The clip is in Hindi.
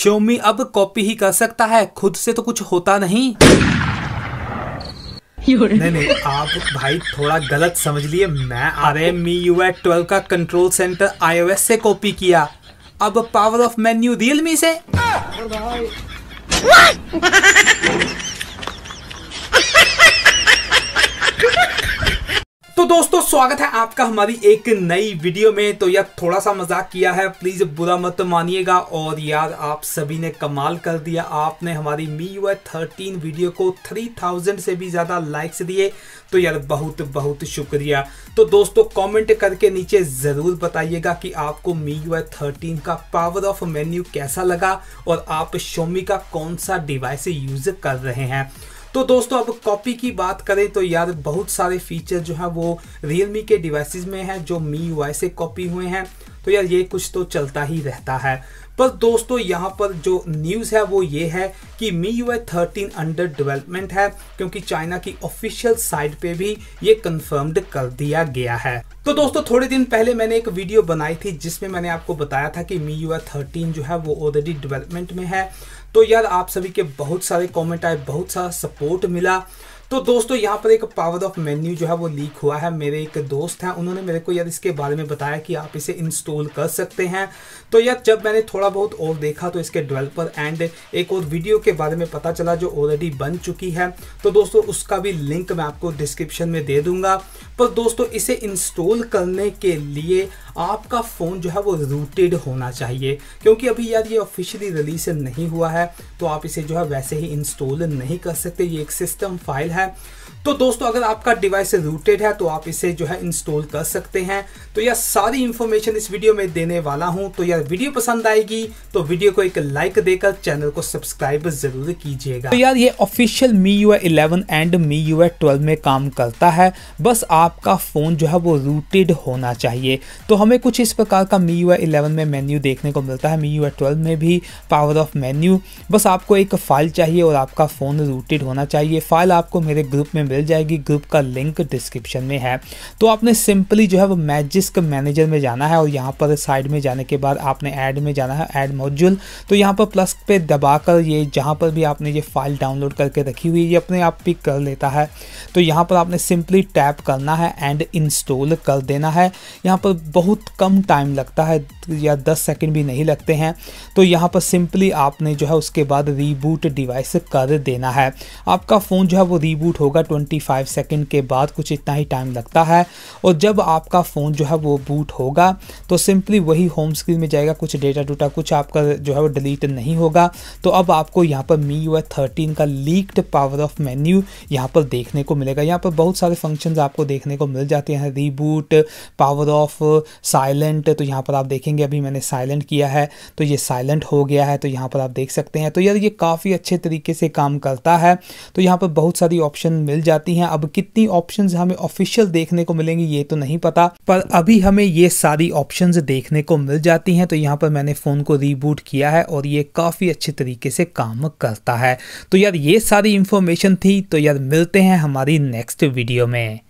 शोमी अब कॉपी ही कर सकता है खुद से तो कुछ होता नहीं नहीं नहीं आप भाई थोड़ा गलत समझ लिए मैं अरे मी यू एट ट्वेल्व का कंट्रोल सेंटर आईओएस से कॉपी किया अब power off menu Realme से दोस्तों स्वागत है आपका हमारी एक नई वीडियो में तो यार थोड़ा सा मजाक किया है प्लीज बुरा मत मानिएगा और यार आप सभी ने कमाल कर दिया आपने हमारी मी यू थर्टीन वीडियो को थ्री थाउजेंड से भी ज्यादा लाइक्स दिए तो यार बहुत बहुत शुक्रिया तो दोस्तों कमेंट करके नीचे जरूर बताइएगा कि आपको मी यू थर्टीन का पावर ऑफ मेन्यू कैसा लगा और आप शोमी का कौन सा डिवाइस यूज कर रहे हैं तो दोस्तों अब कॉपी की बात करें तो यार बहुत सारे फीचर जो है वो रियलमी के डिवाइसेस में है जो मी वाई से कॉपी हुए हैं तो यार ये कुछ तो चलता ही रहता है पर दोस्तों यहाँ पर जो न्यूज़ है वो ये है कि MIUI thirteen under development है क्योंकि चाइना की ऑफिशियल साइट पे भी ये कंफर्म्ड कर दिया गया है तो दोस्तों थोड़े दिन पहले मैंने एक वीडियो बनाई थी जिसमें मैंने आपको बताया था कि मी यू आई थर्टीन जो है वो ऑलरेडी डेवलपमेंट में है तो यार आप सभी के बहुत सारे कॉमेंट आए बहुत सारा सपोर्ट मिला तो दोस्तों यहाँ पर एक पावर ऑफ मेन्यू जो है वो लीक हुआ है मेरे एक दोस्त हैं उन्होंने मेरे को यार इसके बारे में बताया कि आप इसे इंस्टॉल कर सकते हैं तो यार जब मैंने थोड़ा बहुत और देखा तो इसके डेवलपर एंड एक और वीडियो के बारे में पता चला जो ऑलरेडी बन चुकी है तो दोस्तों उसका भी लिंक मैं आपको डिस्क्रिप्शन में दे दूंगा पर दोस्तों इसे इंस्टॉल करने के लिए आपका फ़ोन जो है वो रूटेड होना चाहिए क्योंकि अभी यार ये ऑफिशियली रिलीज नहीं हुआ है तो आप इसे जो है वैसे ही इंस्टॉल नहीं कर सकते ये एक सिस्टम फाइल है तो दोस्तों अगर आपका डिवाइस रूटेड है तो आप इसे जो है इंस्टॉल कर सकते हैं तो यह सारी इंफॉर्मेशन इस वीडियो में देने वाला हूं तो यार वीडियो पसंद आएगी तो वीडियो को एक लाइक देकर चैनल को सब्सक्राइब जरूर कीजिएगा तो यार ये official MIUI eleven and MIUI twelve में काम करता है बस आपका फ़ोन जो है वो रूटेड होना चाहिए तो हम हमें कुछ इस प्रकार का मी यू इलेवन में मेन्यू देखने को मिलता है मी यू ट्वेल्व में भी पावर ऑफ मेन्यू बस आपको एक फ़ाइल चाहिए और आपका फ़ोन रूटेड होना चाहिए फ़ाइल आपको मेरे ग्रुप में मिल जाएगी ग्रुप का लिंक डिस्क्रिप्शन में है तो आपने सिंपली जो है वो मैजिस्क मैनेजर में जाना है और यहाँ पर साइड में जाने के बाद आपने ऐड में जाना है ऐड मॉड्यूल तो यहाँ पर प्लस पे दबाकर ये जहाँ पर भी आपने ये फ़ाइल डाउनलोड करके रखी हुई ये अपने आप पिक कर लेता है तो यहाँ पर आपने सिंपली टैप करना है एंड इंस्टॉल कर देना है यहाँ पर बहुत बहुत कम टाइम लगता है या 10 सेकंड भी नहीं लगते हैं तो यहाँ पर सिंपली आपने जो है उसके बाद रीबूट डिवाइस कर देना है आपका फ़ोन जो है वो रीबूट होगा 25 सेकेंड के बाद कुछ इतना ही टाइम लगता है और जब आपका फ़ोन जो है वो बूट होगा तो सिंपली वही होम स्क्रीन में जाएगा कुछ डेटा टूटा कुछ आपका जो है वो डिलीट नहीं होगा तो अब आपको यहाँ पर मी यू थर्टीन का लीक्ड पावर ऑफ मेन्यू यहाँ पर देखने को मिलेगा यहाँ पर बहुत सारे फंक्शन आपको देखने को मिल जाते हैं रीबूट पावर ऑफ साइलेंट तो यहाँ पर आप देखेंगे अभी मैंने साइलेंट किया है तो ये साइलेंट हो गया है तो यहाँ पर आप देख सकते हैं तो यार ये काफ़ी अच्छे तरीके से काम करता है तो यहाँ पर बहुत सारी ऑप्शन मिल जाती हैं अब कितनी ऑप्शन हमें ऑफिशियल देखने को मिलेंगी ये तो नहीं पता पर अभी हमें ये सारी ऑप्शन देखने को मिल जाती हैं तो यहाँ पर मैंने फ़ोन को रीबूट किया है और ये काफ़ी अच्छे तरीके से काम करता है तो यार ये सारी इन्फॉर्मेशन थी तो यार मिलते हैं हमारी नेक्स्ट वीडियो में